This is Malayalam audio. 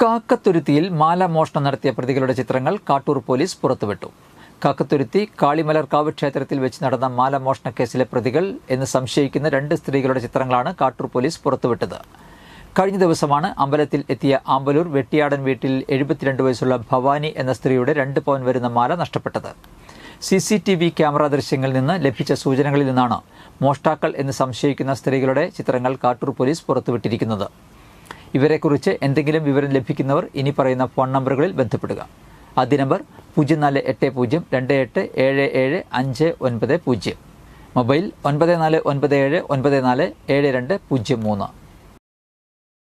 കാക്കത്തുരുത്തിയിൽ മാല മോഷണം നടത്തിയ പ്രതികളുടെ ചിത്രങ്ങൾ കാട്ടൂർ പോലീസ് പുറത്തുവിട്ടു കാക്കത്തുരുത്തി കാളിമലർക്കാവ് ക്ഷേത്രത്തിൽ വെച്ച് നടന്ന മാല മോഷണ കേസിലെ പ്രതികൾ എന്ന് സംശയിക്കുന്ന രണ്ട് സ്ത്രീകളുടെ ചിത്രങ്ങളാണ് കാട്ടൂർ പോലീസ് പുറത്തുവിട്ടത് കഴിഞ്ഞ ദിവസമാണ് അമ്പലത്തിൽ എത്തിയ ആമ്പലൂർ വെട്ടിയാടൻ വീട്ടിൽ എഴുപത്തിരണ്ട് വയസ്സുള്ള ഭവാനി എന്ന സ്ത്രീയുടെ രണ്ട് പവൻ വരുന്ന മാല നഷ്ടപ്പെട്ടത് C C T V camera ദൃശ്യങ്ങളിൽ നിന്ന് ലഭിച്ച സൂചനകളിൽ നിന്നാണ് മോഷ്ടാക്കൾ എന്ന് സംശയിക്കുന്ന സ്ത്രീകളുടെ ചിത്രങ്ങൾ കാട്ടൂർ പോലീസ് പുറത്തുവിട്ടിരിക്കുന്നത് ഇവരെക്കുറിച്ച് എന്തെങ്കിലും വിവരം ലഭിക്കുന്നവർ ഇനി പറയുന്ന ഫോൺ നമ്പറുകളിൽ ബന്ധപ്പെടുക ആദ്യ നമ്പർ പൂജ്യം നാല് എട്ട് പൂജ്യം രണ്ട് എട്ട് ഏഴ് ഏഴ് അഞ്ച് ഒൻപത് പൂജ്യം മൊബൈൽ ഒൻപത് നാല് ഒൻപത് ഏഴ് ഒൻപത് നാല് ഏഴ് രണ്ട് പൂജ്യം മൂന്ന്